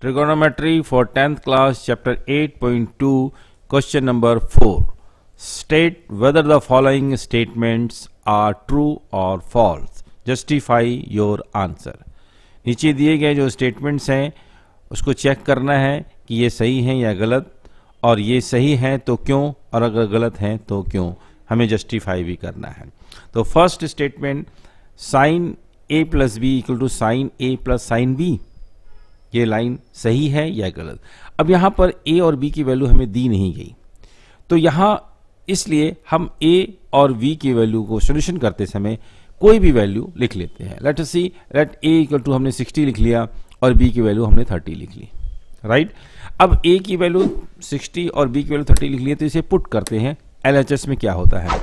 trigonometry for 10th class chapter 8.2 question number 4 state whether the following statements are true or false justify your answer नीचे दिए गए जो statements हैं उसको check करना है कि ये सही हैं या गलत और ये सही हैं तो क्यों और अगर गलत हैं तो क्यों हमें जस्टिफाई भी करना है तो first statement sine A plus B equal to sine A plus sine B ये लाइन सही है या गलत अब यहां पर ए और बी की वैल्यू हमें दी नहीं गई तो यहां इसलिए हम ए और बी की वैल्यू को सोल्यूशन करते समय कोई भी वैल्यू लिख लेते हैं let's see let A equal to हमने 60 लिख लिया और बी की वैल्यू हमने 30 लिख ली राइट अब ए की वैल्यू 60 और बी की वैल्यू 30 लिख ली तो इसे पुट करते हैं एल में क्या होता है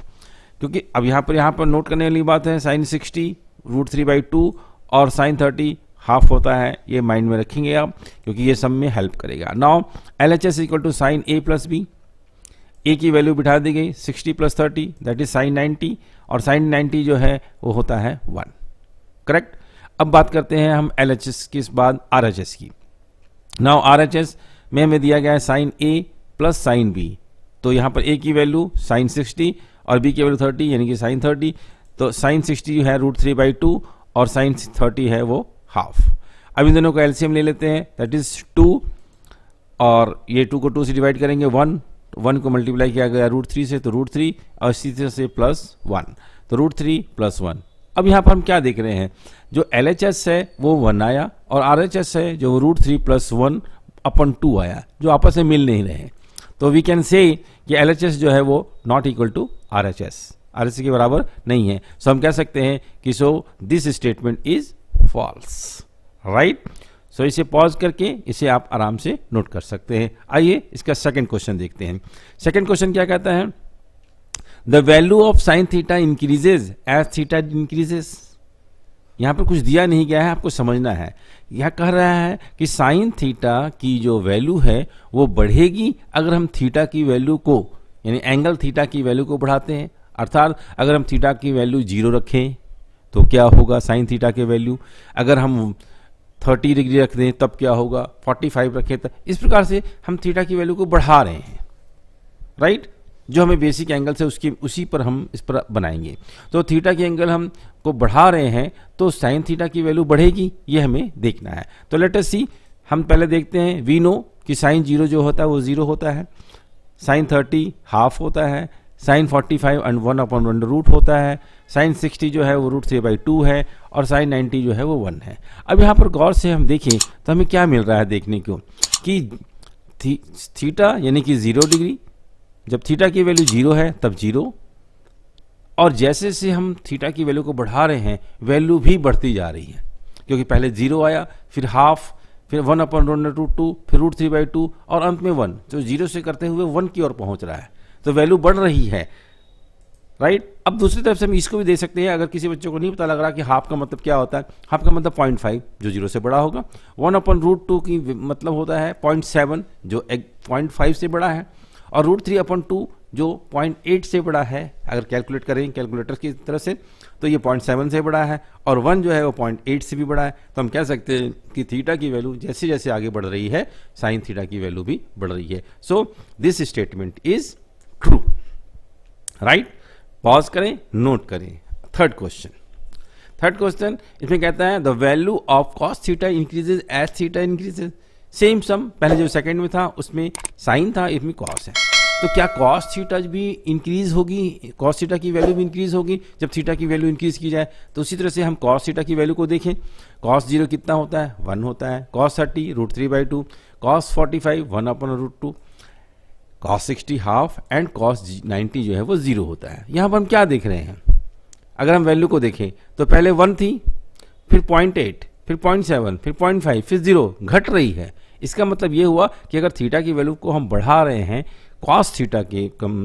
क्योंकि अब यहाँ पर यहाँ पर नोट करने वाली बात है sine sixty root three by two और साइन थर्टी हाफ होता है ये माइंड में रखेंगे आप क्योंकि ये सब में हेल्प करेगा now L H S equal to sine A plus B A की वैल्यू बिठा दी गई 60 plus thirty that is sine 90 और साइन 90 जो है वो होता है वन करेक्ट अब बात करते हैं हम एल एच एस की बाद आर एच एस की नाउ आर एच एस में हमें दिया गया है sine A plus sine B तो यहाँ पर ए की वैल्यू साइन 60 और बी की वैल्यू 30 यानी कि साइन 30 तो साइन 60 है रूट थ्री बाई टू और साइन 30 है वो हाफ अब इन दोनों को एलसीएम ले लेते हैं दैट इज टू और ये टू को टू से डिवाइड करेंगे वन वन को मल्टीप्लाई किया गया रूट थ्री से तो रूट थ्री और इसी तरह से प्लस वन तो रूट थ्री प्लस वन अब यहाँ पर हम क्या देख रहे हैं जो एल है वो वन आया और आर है जो root three plus one upon two आया जो आपस में मिल नहीं रहे तो वी कैन से कि एल जो है वो not equal to R H S R के बराबर नहीं है सो so हम कह सकते हैं कि so this statement is false right so इसे पॉज करके इसे आप आराम से नोट कर सकते हैं आइए इसका सेकेंड क्वेश्चन देखते हैं सेकेंड क्वेश्चन क्या कहता है the value of sine theta increases as theta increases यहां पर कुछ दिया नहीं गया है आपको समझना है यह कह रहा है कि साइन थीटा की जो वैल्यू है वो बढ़ेगी अगर हम थीटा की वैल्यू को यानी एंगल थीटा की वैल्यू को बढ़ाते हैं अर्थात अगर हम थीटा की वैल्यू जीरो रखें तो क्या होगा साइन थीटा के वैल्यू अगर हम 30 डिग्री रख दें तब क्या होगा 45 रखें तब इस प्रकार से हम थीटा की वैल्यू को बढ़ा रहे हैं राइट जो हमें बेसिक एंगल से उसकी उसी पर हम इस पर बनाएंगे तो थीटा के एंगल हम को बढ़ा रहे हैं तो साइन थीटा की वैल्यू बढ़ेगी ये हमें देखना है तो लेट अस सी हम पहले देखते हैं वी नो कि साइन जीरो जो होता है वो ज़ीरो होता है साइन थर्टी हाफ होता है sine forty five and one upon one root होता है साइन सिक्सटी जो है वो रूट थ्री बाई टू है और साइन नाइन्टी जो है वो वन है अब यहाँ पर गौर से हम देखें तो हमें क्या मिल रहा है देखने को कि थी, थीटा यानी कि ज़ीरो डिग्री जब थीटा की वैल्यू ज़ीरो है तब ज़ीरो और जैसे से हम थीटा की वैल्यू को बढ़ा रहे हैं वैल्यू भी बढ़ती जा रही है क्योंकि पहले ज़ीरो आया फिर हाफ फिर वन अपन रोन रूट टू फिर रूट थ्री बाई टू और अंत में वन जो तो जीरो से करते हुए वन की ओर पहुंच रहा है तो वैल्यू बढ़ रही है राइट right? अब दूसरी तरफ से हम इसको भी दे सकते हैं अगर किसी बच्चे को नहीं पता लग रहा कि हाफ का मतलब क्या होता है हाफ का मतलब पॉइंट फाइव जो जीरो से बड़ा होगा वन अपन रूट टू की मतलब होता है पॉइंट सेवन जो एक पॉइंट फाइव से बड़ा है और रूट थ्री अपन टू जो पॉइंट एट से बड़ा है अगर कैलकुलेट करें कैलकुलेटर की तरफ से तो ये पॉइंट सेवन से बड़ा है और वन जो है वो पॉइंट एट से भी बड़ा है तो हम कह सकते हैं कि थीटा की वैल्यू जैसे जैसे आगे बढ़ रही है साइन थीटा की वैल्यू भी बढ़ रही है so this statement is true right pause करें नोट करें थर्ड क्वेश्चन थर्ड क्वेश्चन इसमें कहता है the value of cos theta increases as theta increases same sum पहले जो सेकंड में था उसमें साइन था इसमें कॉस है तो क्या कॉस थीटा भी इंक्रीज होगी कॉस थीटा की वैल्यू भी इंक्रीज होगी जब थीटा की वैल्यू इंक्रीज की जाए तो उसी तरह से हम कॉस थीटा की वैल्यू को देखें कॉस जीरो कितना होता है वन होता है cos thirty root three by two cos forty five one upon root two cos sixty half and cos ninety जो है वो ज़ीरो होता है यहाँ पर हम क्या देख रहे हैं अगर हम वैल्यू को देखें तो पहले वन थी फिर पॉइंट एट फिर पॉइंट सेवन फिर पॉइंट फाइव फिर ज़ीरो घट रही है इसका मतलब ये हुआ कि अगर थीटा की वैल्यू को हम बढ़ा रहे हैं कॉस थीटा के कम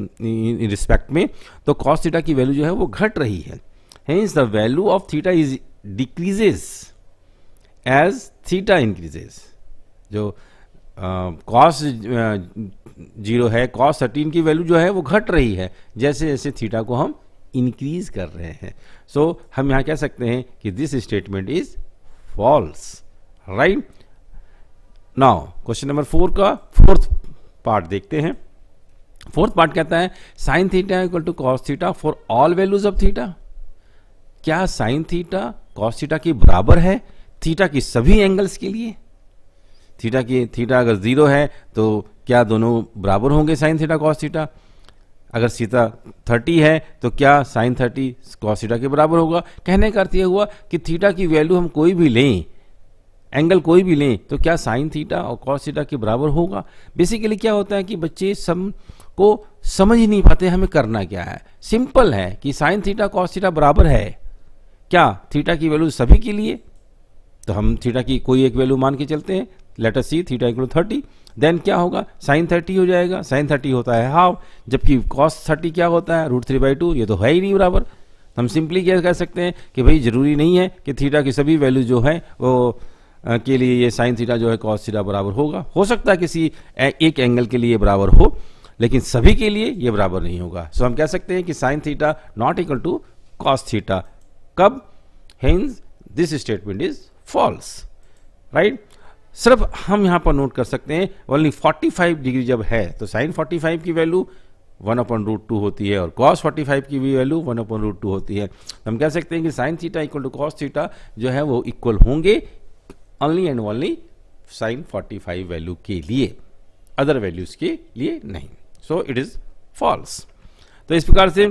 रिस्पेक्ट में तो कॉस थीटा की वैल्यू जो है वो घट रही है hence the value of theta is decreases as theta increases जो कॉस जीरो है कॉस थर्टीन की वैल्यू जो है वो घट रही है जैसे जैसे थीटा को हम इंक्रीज कर रहे हैं सो so, हम यहाँ कह सकते हैं कि this statement is false right now question number four का फोर्थ पार्ट देखते हैं फोर्थ पार्ट कहता है sine theta equal to cos theta for all values of theta क्या साइन थीटा कॉस थीटा के बराबर है थीटा की सभी एंगल्स के लिए थीटा की थीटा अगर ज़ीरो है तो क्या दोनों बराबर होंगे साइन थीटा कॉस थीटा अगर सीता थर्टी है तो क्या साइन थर्टी कॉस थीटा के बराबर होगा कहने का अर्थ यह हुआ कि थीटा की वैल्यू हम कोई भी लें एंगल कोई भी लें तो क्या साइन थीटा और कॉस थीटा के बराबर होगा बेसिकली क्या होता है कि बच्चे सम को समझ ही नहीं पाते हमें करना क्या है सिंपल है कि साइन थीटा कॉस थीटा बराबर है क्या थीटा की वैल्यू सभी के लिए तो हम थीटा की कोई एक वैल्यू मान के चलते हैं let's say theta equal thirty then क्या होगा साइन थर्टी हो जाएगा साइन थर्टी होता है हाफ जबकि कॉस थर्टी क्या होता है रूट थ्री बाई टू ये तो है ही नहीं बराबर हम सिंपली क्या कह सकते हैं कि भाई ज़रूरी नहीं है कि थीटा की सभी वैल्यू जो है वो के लिए ये साइन थीटा जो है कॉस थीटा बराबर होगा हो सकता है किसी एक एंगल के लिए बराबर हो लेकिन सभी के लिए ये बराबर नहीं होगा सो हम कह सकते हैं कि sine theta not equal to cos theta कब hence this statement is false right सिर्फ हम यहां पर नोट कर सकते हैं ओनली 45 डिग्री जब है तो साइन 45 की value one upon root two होती है और कॉस 45 की भी value one upon root two होती है तो हम कह सकते हैं कि sine theta equal to cos theta जो है वो इक्वल होंगे only and only sine 45 value के लिए अदर वैल्यूज के लिए नहीं सो इट इज फॉल्स तो इस प्रकार से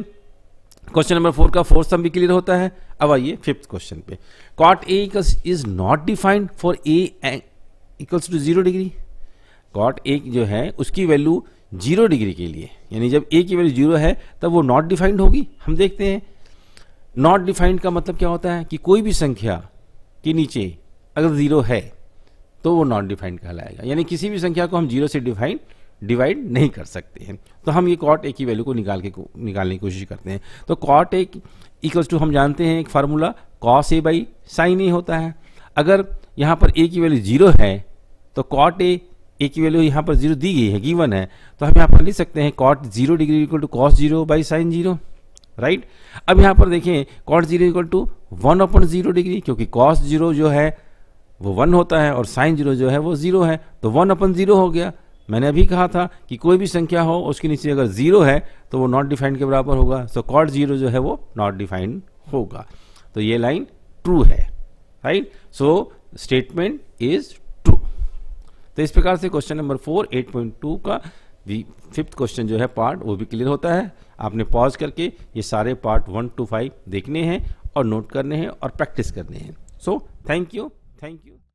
क्वेश्चन नंबर फोर का फोर्थ सम भी क्लियर होता है अब आइए फिफ्थ क्वेश्चन पे cot A is not defined for A equals to zero degree cot A जो है उसकी वैल्यू जीरो डिग्री के लिए यानी जब ए की वैल्यू जीरो है तब वो नॉट डिफाइंड होगी हम देखते हैं नॉट डिफाइंड का मतलब क्या होता है कि कोई भी संख्या के नीचे अगर जीरो है तो वो नॉट डिफाइंड कहलाएगा यानी किसी भी संख्या को हम जीरो से डिफाइंड डिवाइड नहीं कर सकते हैं तो हम ये कॉट ए की वैल्यू को निकाल के निकालने की कोशिश करते हैं तो कॉट ए इक्वल्स टू हम जानते हैं एक formula cos A by sine A होता है अगर यहाँ पर ए की वैल्यू जीरो है तो कॉट ए ए की वैल्यू यहाँ पर जीरो दी गई है गिवन है तो हम यहाँ पर लिख सकते हैं cot zero degree equal to cos zero by sine zero right अब यहाँ पर देखें cot zero equal to one upon zero degree क्योंकि कॉस जीरो जो है वो वन होता है और साइन जीरो जो है वो जीरो है तो वन अपन जीरो हो गया मैंने अभी कहा था कि कोई भी संख्या हो उसके नीचे अगर जीरो है तो वो नॉट डिफाइंड के बराबर होगा सो कॉट जीरो जो है वो नॉट डिफाइंड होगा तो ये लाइन ट्रू है राइट सो स्टेटमेंट इज तो इस प्रकार से question number four eight point two का भी फिफ्थ क्वेश्चन जो है पार्ट वो भी क्लियर होता है आपने पॉज करके ये सारे पार्ट वन टू फाइव देखने हैं और नोट करने हैं और प्रैक्टिस करने हैं so thank you thank you